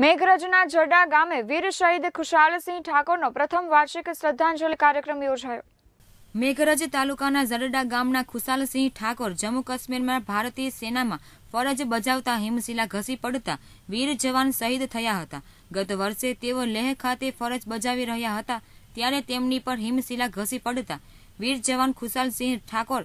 મેઘરજના જડા ગામે વીર શહીદ ખુશાલસિંહ ઠાકોરનો પ્રથમ વાર્ષિક શ્રદ્ધાંજલિ કાર્યક્રમ યોજાયો મેઘરજ તાલુકાના જરડા ગામના ખુશાલસિંહ ઠાકોર જમ્મુ કાશ્મીરમાં ભારતીય સેનામાં ફરજ બજાવતા હિમશીલા ઘસી પડતા વીર જવાન શહીદ થયા હતા ગત વર્ષે તેઓ લેહ ખાતે ફરજ બજાવી રહ્યા હતા ત્યારે તેમની પર હિમશીલા ઘસી પડતા વીર જવાન ખુશાલસિંહ ઠાકોર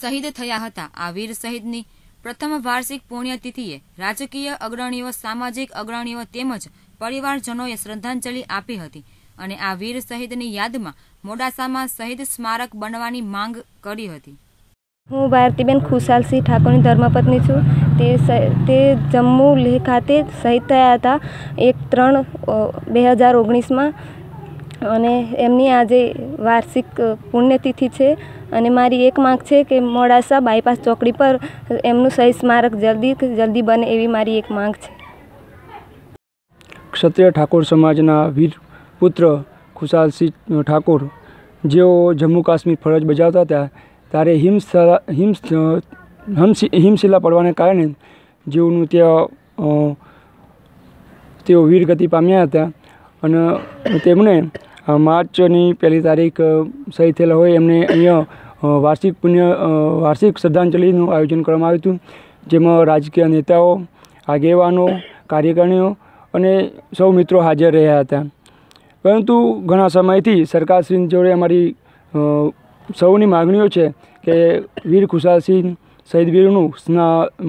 શહીદ થયા હતા આ વીર શહીદની પ્રથમ વાર્ષિક પુણ્યતિથિએ રાજકીય અગ્રણીઓ સામાજિક અગ્રણીઓ તેમજ પરિવારજનોએ શ્રદ્ધાંજલિ આપી હતી અને આ વીર શહીદની યાદમાં મોડાસામાં શહીદ સ્મારક બનવાની માંગ કરી હતી હું ભારતીબેન ખુશાલસિંહ ઠાકોરની ધર્મપત્ની છું તે તે જમ્મુ લેહ ખાતે શહીદ થયા હતા એક ત્રણ બે હજાર ઓગણીસમાં અને એમની આજે વાર્ષિક પુણ્યતિથિ છે અને મારી એક માગ છે કે મોડાસા બાયપાસ ચોકડી પર એમનું સહી સ્મારક જલ્દી જલ્દી બને એવી મારી એક માગ છે ક્ષત્રિય ઠાકોર સમાજના વીર પુત્ર ખુશાલસિંહ ઠાકોર જેઓ જમ્મુ કાશ્મીર ફરજ બજાવતા હતા ત્યારે હિમસ્થળા હિમ હિમશિલા પડવાને કારણે જેઓનું ત્યાં તેઓ વીરગતિ પામ્યા હતા અને તેમણે માર્ચની પહેલી તારીખ શહીદ થયેલા હોય એમને અહીંયા વાર્ષિક પુણ્ય વાર્ષિક શ્રદ્ધાંજલિનું આયોજન કરવામાં આવ્યું હતું જેમાં રાજકીય નેતાઓ આગેવાનો કાર્યકારીઓ અને સૌ મિત્રો હાજર રહ્યા હતા પરંતુ ઘણા સમયથી સરકારશ્રી જોડે અમારી સૌની માગણીઓ છે કે વીર ખુશાલસિંહ શહીદ વીરનું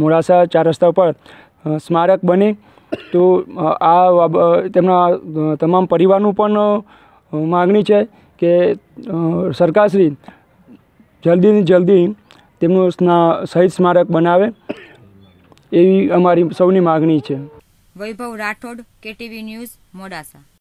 મોડાસા ચાર રસ્તા પર સ્મારક બને તો આ તેમના તમામ પરિવારનું પણ માગણી છે કે સરકારશ્રી જલ્દીને જલ્દી તેમનું શહીદ સ્મારક બનાવે એવી અમારી સૌની માગણી છે વૈભવ રાઠોડ કેટીવી ન્યૂઝ મોડાસા